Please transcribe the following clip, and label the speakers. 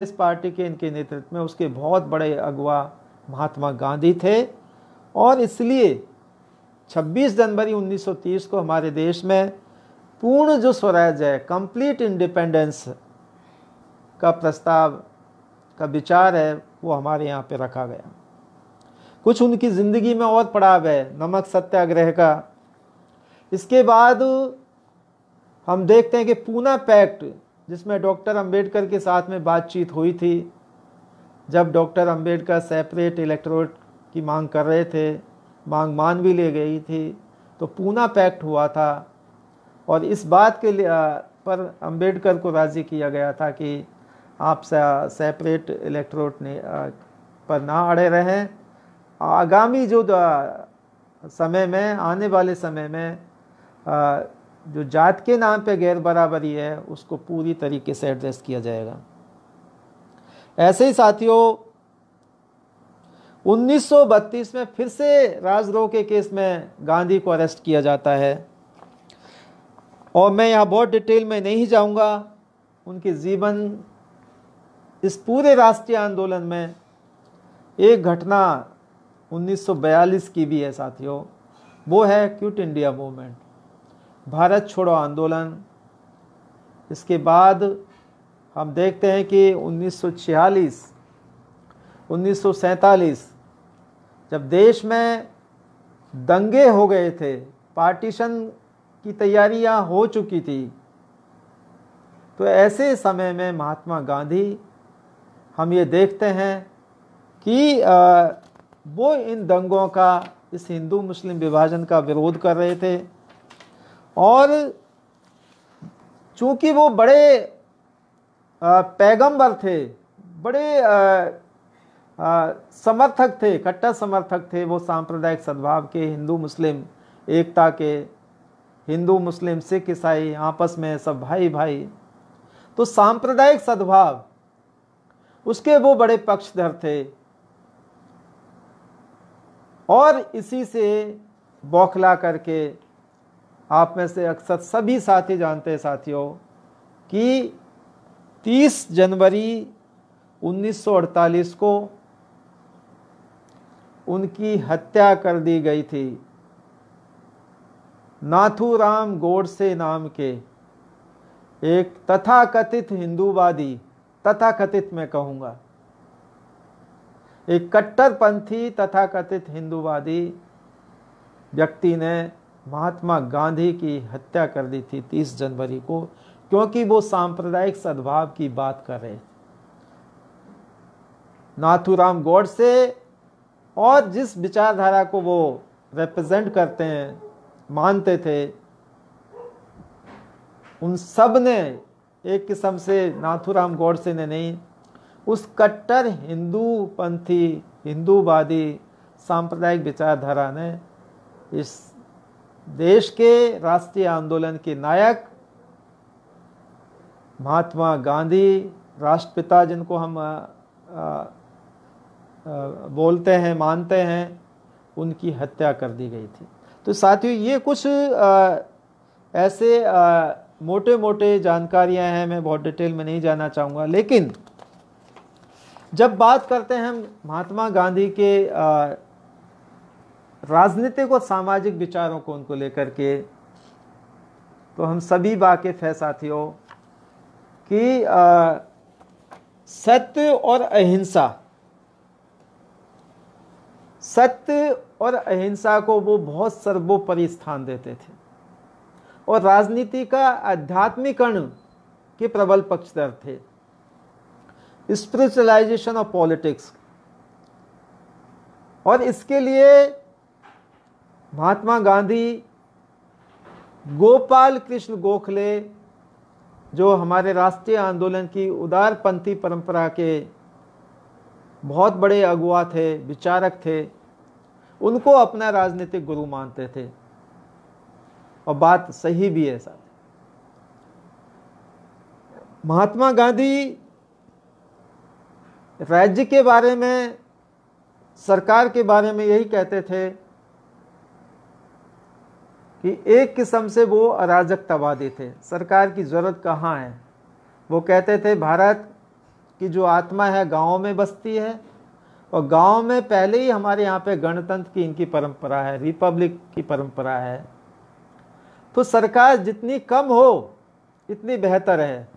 Speaker 1: Congress party के इनके नेतृत्व में उसके बहुत बड़े अगवा महात्मा गांधी थे और इसलिए 26 जनवरी 1930 को हमारे देश में पूर्ण जो स्वराज है कंप्लीट इंडिपेंडेंस का प्रस्ताव का विचार है वो हमारे यहाँ पे रखा गया कुछ उनकी ज़िंदगी में और पड़ाव है नमक सत्याग्रह का इसके बाद हम देखते हैं कि पूना पैक्ट जिसमें डॉक्टर अंबेडकर के साथ में बातचीत हुई थी जब डॉक्टर अंबेडकर सेपरेट इलेक्ट्रोड की मांग कर रहे थे मांग मान भी ले गई थी तो पूना पैक्ट हुआ था और इस बात के लिए पर अंबेडकर को राज़ी किया गया था कि आप सेपरेट इलेक्ट्रोड ने पर ना अड़े रहें आगामी जो समय में आने वाले समय में जो जात के नाम पे गैर बराबरी है उसको पूरी तरीके से एड्रेस किया जाएगा ऐसे ही साथियों 1932 में फिर से राजद्रोह के केस में गांधी को अरेस्ट किया जाता है और मैं यहाँ बहुत डिटेल में नहीं जाऊँगा उनके जीवन इस पूरे राष्ट्रीय आंदोलन में एक घटना 1942 की भी है साथियों वो है क्यूट इंडिया मूवमेंट भारत छोड़ो आंदोलन इसके बाद हम देखते हैं कि 1946 1947 जब देश में दंगे हो गए थे पार्टीशन की तैयारियां हो चुकी थी तो ऐसे समय में महात्मा गांधी हम ये देखते हैं कि वो इन दंगों का इस हिंदू मुस्लिम विभाजन का विरोध कर रहे थे और चूंकि वो बड़े पैगंबर थे बड़े समर्थक थे कट्टर समर्थक थे वो सांप्रदायिक सद्भाव के हिंदू मुस्लिम एकता के हिंदू मुस्लिम सिख ईसाई आपस में सब भाई भाई तो सांप्रदायिक सद्भाव उसके वो बड़े पक्षधर थे और इसी से बौखला करके आप में से अक्सर सभी साथी जानते हैं साथियों कि 30 जनवरी 1948 को उनकी हत्या कर दी गई थी नाथूराम गोडसे नाम के एक तथाकथित हिंदूवादी तथाकथित मैं कहूँगा एक कट्टरपंथी तथाकथित हिंदूवादी व्यक्ति ने महात्मा गांधी की हत्या कर दी थी 30 जनवरी को क्योंकि वो सांप्रदायिक सद्भाव की बात कर रहे थे गौड़ से और जिस विचारधारा को वो रिप्रेजेंट करते हैं मानते थे उन सब ने एक किस्म से गौड़ से ने नहीं उस कट्टर हिंदू पंथी हिंदूवादी सांप्रदायिक विचारधारा ने इस देश के राष्ट्रीय आंदोलन के नायक महात्मा गांधी राष्ट्रपिता जिनको हम आ, आ, बोलते हैं मानते हैं उनकी हत्या कर दी गई थी तो साथियों ये कुछ आ, ऐसे आ, मोटे मोटे जानकारियां हैं मैं बहुत डिटेल में नहीं जाना चाहूँगा लेकिन जब बात करते हैं हम महात्मा गांधी के आ, राजनीतिक और सामाजिक विचारों को उनको लेकर के तो हम सभी वाकिफ है साथियों कि सत्य और अहिंसा सत्य और अहिंसा को वो बहुत सर्वोपरि स्थान देते थे और राजनीति का आध्यात्मिकरण के प्रबल पक्षधर थे स्पिरिचुअलाइजेशन ऑफ पॉलिटिक्स और इसके लिए महात्मा गांधी गोपाल कृष्ण गोखले जो हमारे राष्ट्रीय आंदोलन की उदारपंथी परंपरा के बहुत बड़े अगुआ थे विचारक थे उनको अपना राजनीतिक गुरु मानते थे और बात सही भी है साथ महात्मा गांधी राज्य के बारे में सरकार के बारे में यही कहते थे कि एक किस्म से वो अराजकतावादी थे सरकार की ज़रूरत कहाँ है वो कहते थे भारत की जो आत्मा है गाँव में बसती है और गाँव में पहले ही हमारे यहाँ पे गणतंत्र की इनकी परंपरा है रिपब्लिक की परंपरा है तो सरकार जितनी कम हो इतनी बेहतर है